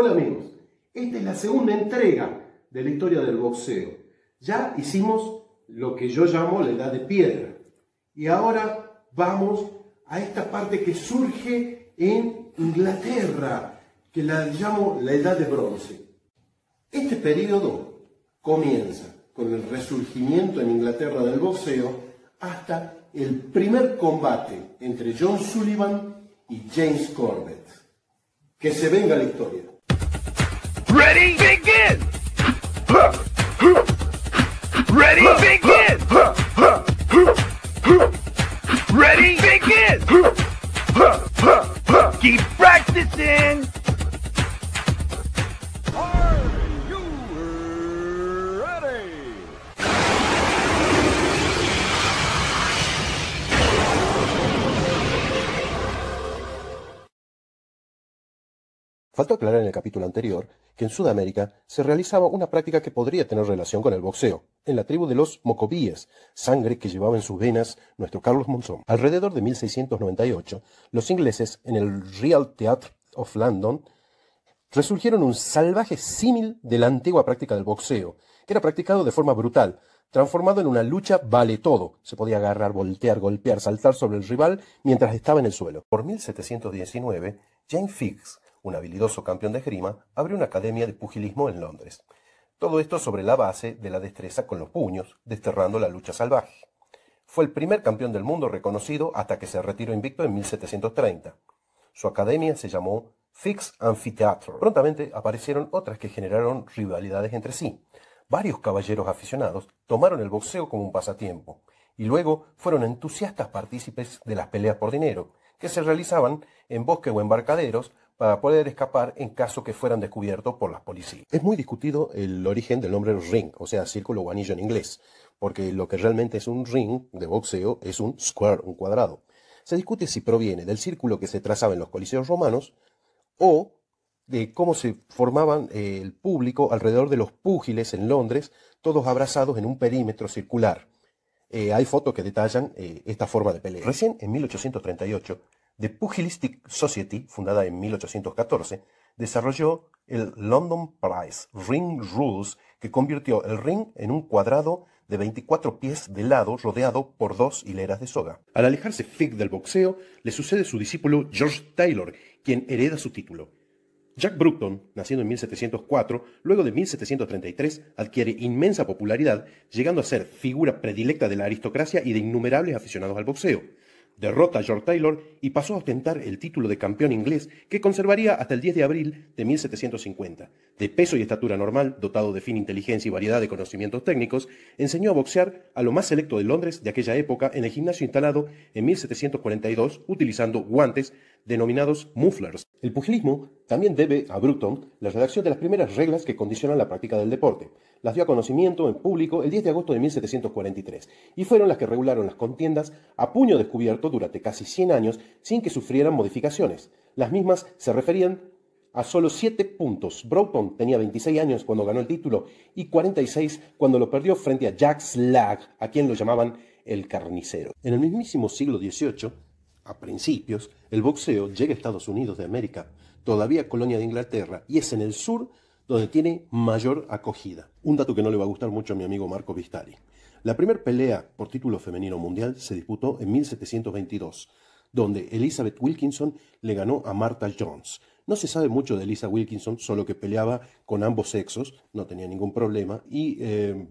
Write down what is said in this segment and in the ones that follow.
Hola amigos, esta es la segunda entrega de la historia del boxeo. Ya hicimos lo que yo llamo la edad de piedra. Y ahora vamos a esta parte que surge en Inglaterra, que la llamo la edad de bronce. Este periodo comienza con el resurgimiento en Inglaterra del boxeo hasta el primer combate entre John Sullivan y James Corbett. Que se venga la historia. Ready, Ready, Ready, Keep practicing! aclarar en el capítulo anterior que en Sudamérica se realizaba una práctica que podría tener relación con el boxeo, en la tribu de los Mocobíes, sangre que llevaba en sus venas nuestro Carlos Monzón. Alrededor de 1698, los ingleses en el Real Theatre of London resurgieron un salvaje símil de la antigua práctica del boxeo, que era practicado de forma brutal, transformado en una lucha vale todo. Se podía agarrar, voltear, golpear, saltar sobre el rival mientras estaba en el suelo. Por 1719, Jane Fix un habilidoso campeón de esgrima, abrió una academia de pugilismo en Londres. Todo esto sobre la base de la destreza con los puños, desterrando la lucha salvaje. Fue el primer campeón del mundo reconocido hasta que se retiró invicto en 1730. Su academia se llamó Fix Amphitheatre. Prontamente aparecieron otras que generaron rivalidades entre sí. Varios caballeros aficionados tomaron el boxeo como un pasatiempo y luego fueron entusiastas partícipes de las peleas por dinero, que se realizaban en bosque o embarcaderos para poder escapar en caso que fueran descubiertos por las policías. Es muy discutido el origen del nombre ring, o sea, círculo o anillo en inglés, porque lo que realmente es un ring de boxeo es un square, un cuadrado. Se discute si proviene del círculo que se trazaba en los coliseos romanos o de cómo se formaban eh, el público alrededor de los púgiles en Londres, todos abrazados en un perímetro circular. Eh, hay fotos que detallan eh, esta forma de pelea. Recién en 1838 The Pugilistic Society, fundada en 1814, desarrolló el London Prize Ring Rules, que convirtió el ring en un cuadrado de 24 pies de lado rodeado por dos hileras de soga. Al alejarse Fig del boxeo, le sucede su discípulo George Taylor, quien hereda su título. Jack Brookton, naciendo en 1704, luego de 1733 adquiere inmensa popularidad, llegando a ser figura predilecta de la aristocracia y de innumerables aficionados al boxeo derrota a George Taylor y pasó a ostentar el título de campeón inglés que conservaría hasta el 10 de abril de 1750. De peso y estatura normal, dotado de fina inteligencia y variedad de conocimientos técnicos, enseñó a boxear a lo más selecto de Londres de aquella época en el gimnasio instalado en 1742 utilizando guantes denominados mufflers. El pugilismo también debe a Bruton la redacción de las primeras reglas que condicionan la práctica del deporte. Las dio a conocimiento en público el 10 de agosto de 1743 y fueron las que regularon las contiendas a puño descubierto durante casi 100 años sin que sufrieran modificaciones. Las mismas se referían a solo 7 puntos. Broughton tenía 26 años cuando ganó el título y 46 cuando lo perdió frente a Jack Slag, a quien lo llamaban el carnicero. En el mismísimo siglo XVIII, a principios, el boxeo llega a Estados Unidos de América, todavía colonia de Inglaterra, y es en el sur donde tiene mayor acogida. Un dato que no le va a gustar mucho a mi amigo Marco Vistari. La primera pelea por título femenino mundial se disputó en 1722, donde Elizabeth Wilkinson le ganó a Martha Jones. No se sabe mucho de Elisa Wilkinson, solo que peleaba con ambos sexos, no tenía ningún problema, y eh,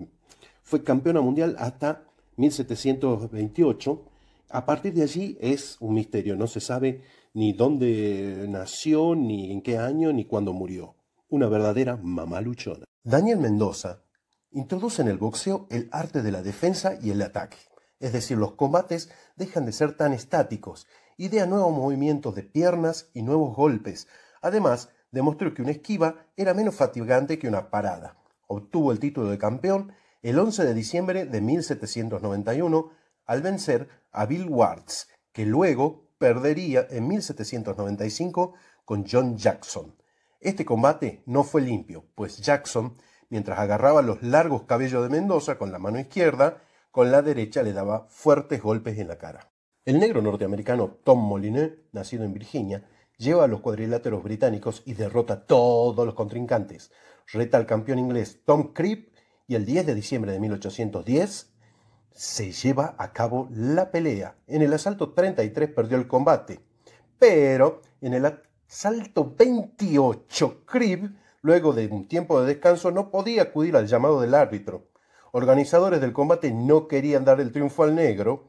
fue campeona mundial hasta 1728 a partir de allí es un misterio, no se sabe ni dónde nació, ni en qué año, ni cuándo murió. Una verdadera mamaluchona. Daniel Mendoza introduce en el boxeo el arte de la defensa y el ataque. Es decir, los combates dejan de ser tan estáticos, idea nuevos movimientos de piernas y nuevos golpes. Además, demostró que una esquiva era menos fatigante que una parada. Obtuvo el título de campeón el 11 de diciembre de 1791 al vencer a Bill Wards, que luego perdería en 1795 con John Jackson. Este combate no fue limpio, pues Jackson, mientras agarraba los largos cabellos de Mendoza con la mano izquierda, con la derecha le daba fuertes golpes en la cara. El negro norteamericano Tom Molineux, nacido en Virginia, lleva a los cuadriláteros británicos y derrota a todos los contrincantes. Reta al campeón inglés Tom creep y el 10 de diciembre de 1810 se lleva a cabo la pelea. En el asalto 33 perdió el combate, pero en el asalto 28 Crib, luego de un tiempo de descanso, no podía acudir al llamado del árbitro. Organizadores del combate no querían dar el triunfo al negro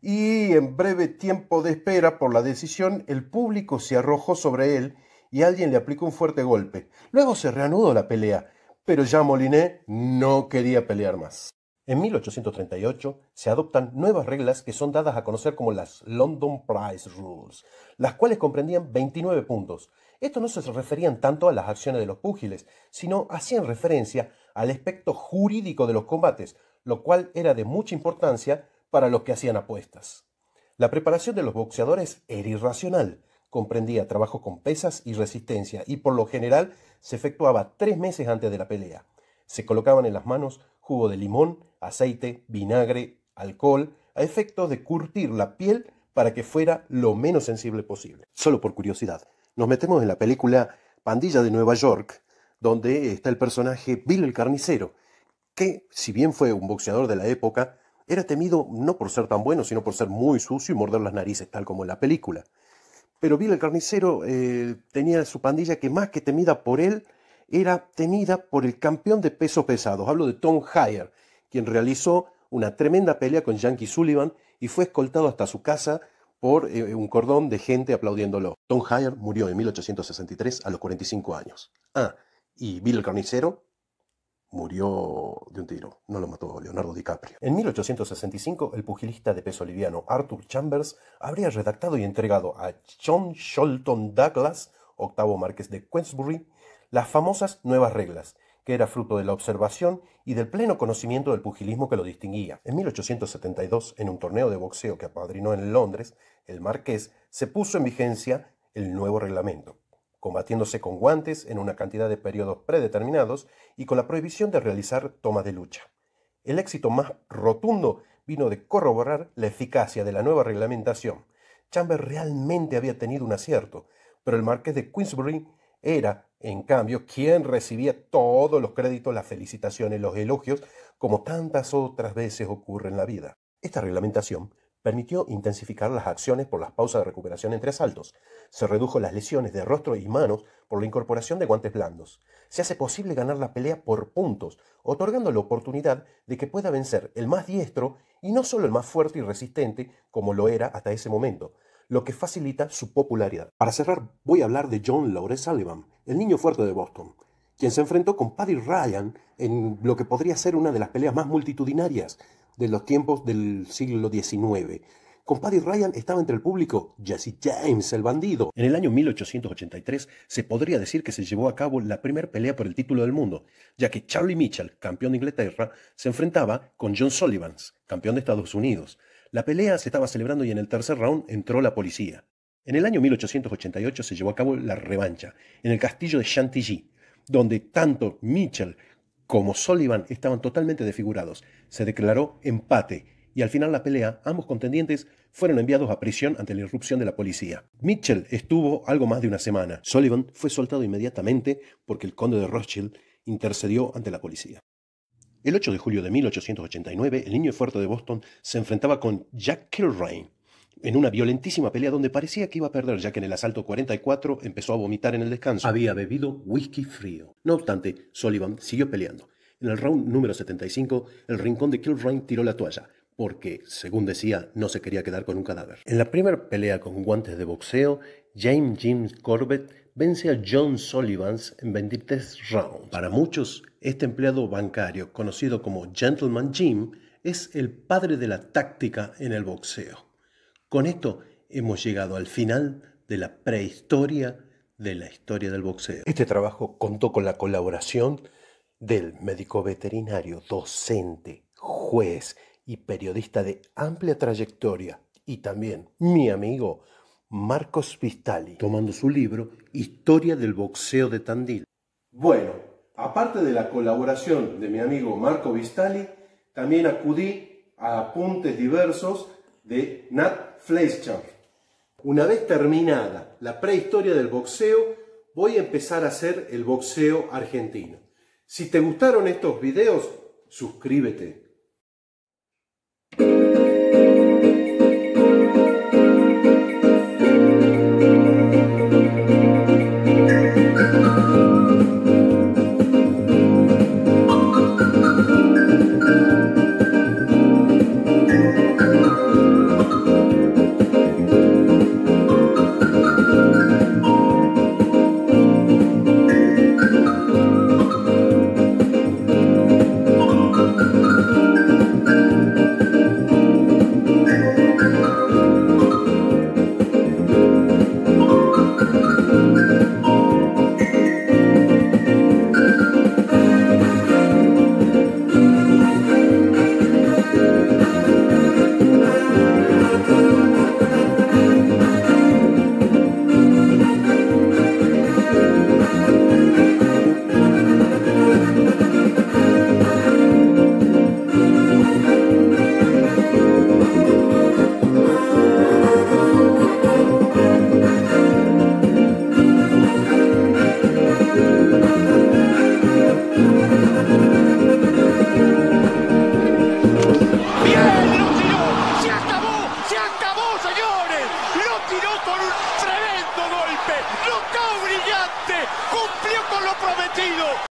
y en breve tiempo de espera por la decisión el público se arrojó sobre él y alguien le aplicó un fuerte golpe. Luego se reanudó la pelea, pero ya Moliné no quería pelear más. En 1838 se adoptan nuevas reglas que son dadas a conocer como las London Prize Rules, las cuales comprendían 29 puntos. Estos no se referían tanto a las acciones de los púgiles, sino hacían referencia al aspecto jurídico de los combates, lo cual era de mucha importancia para los que hacían apuestas. La preparación de los boxeadores era irracional, comprendía trabajo con pesas y resistencia, y por lo general se efectuaba tres meses antes de la pelea. Se colocaban en las manos de limón, aceite, vinagre, alcohol, a efecto de curtir la piel para que fuera lo menos sensible posible. Solo por curiosidad, nos metemos en la película Pandilla de Nueva York, donde está el personaje Bill el Carnicero, que, si bien fue un boxeador de la época, era temido no por ser tan bueno, sino por ser muy sucio y morder las narices, tal como en la película. Pero Bill el Carnicero eh, tenía su pandilla que más que temida por él, era tenida por el campeón de peso pesado. Hablo de Tom Hyer, quien realizó una tremenda pelea con Yankee Sullivan y fue escoltado hasta su casa por eh, un cordón de gente aplaudiéndolo. Tom Hyer murió en 1863 a los 45 años. Ah, y Bill el Carnicero murió de un tiro, no lo mató Leonardo DiCaprio. En 1865, el pugilista de peso liviano Arthur Chambers habría redactado y entregado a John Sholton Douglas, octavo marqués de Queensbury, las famosas nuevas reglas, que era fruto de la observación y del pleno conocimiento del pugilismo que lo distinguía. En 1872, en un torneo de boxeo que apadrinó en Londres, el marqués se puso en vigencia el nuevo reglamento, combatiéndose con guantes en una cantidad de periodos predeterminados y con la prohibición de realizar toma de lucha. El éxito más rotundo vino de corroborar la eficacia de la nueva reglamentación. Chamber realmente había tenido un acierto, pero el marqués de Queensbury era en cambio, ¿quién recibía todos los créditos, las felicitaciones, los elogios, como tantas otras veces ocurre en la vida. Esta reglamentación permitió intensificar las acciones por las pausas de recuperación entre asaltos. Se redujo las lesiones de rostro y manos por la incorporación de guantes blandos. Se hace posible ganar la pelea por puntos, otorgando la oportunidad de que pueda vencer el más diestro y no solo el más fuerte y resistente como lo era hasta ese momento, lo que facilita su popularidad. Para cerrar, voy a hablar de John Lawrence Sullivan, el niño fuerte de Boston, quien se enfrentó con Paddy Ryan en lo que podría ser una de las peleas más multitudinarias de los tiempos del siglo XIX. Con Paddy Ryan estaba entre el público Jesse James, el bandido. En el año 1883 se podría decir que se llevó a cabo la primera pelea por el título del mundo, ya que Charlie Mitchell, campeón de Inglaterra, se enfrentaba con John Sullivan, campeón de Estados Unidos. La pelea se estaba celebrando y en el tercer round entró la policía. En el año 1888 se llevó a cabo la revancha, en el castillo de Chantilly, donde tanto Mitchell como Sullivan estaban totalmente desfigurados. Se declaró empate y al final la pelea, ambos contendientes fueron enviados a prisión ante la irrupción de la policía. Mitchell estuvo algo más de una semana. Sullivan fue soltado inmediatamente porque el conde de Rothschild intercedió ante la policía. El 8 de julio de 1889, el niño fuerte de Boston se enfrentaba con Jack Kilrain en una violentísima pelea donde parecía que iba a perder, ya que en el asalto 44 empezó a vomitar en el descanso. Había bebido whisky frío. No obstante, Sullivan siguió peleando. En el round número 75, el rincón de Kilrain tiró la toalla, porque, según decía, no se quería quedar con un cadáver. En la primera pelea con guantes de boxeo, James James Corbett vence a John Sullivan en 23 rounds. Para muchos, este empleado bancario, conocido como Gentleman Jim, es el padre de la táctica en el boxeo. Con esto hemos llegado al final de la prehistoria de la historia del boxeo. Este trabajo contó con la colaboración del médico veterinario, docente, juez y periodista de amplia trayectoria y también mi amigo Marcos Vistali, tomando su libro Historia del boxeo de Tandil. Bueno, aparte de la colaboración de mi amigo Marco Vistali, también acudí a apuntes diversos de Nat Fleischer. Una vez terminada la prehistoria del boxeo, voy a empezar a hacer el boxeo argentino. Si te gustaron estos videos, suscríbete.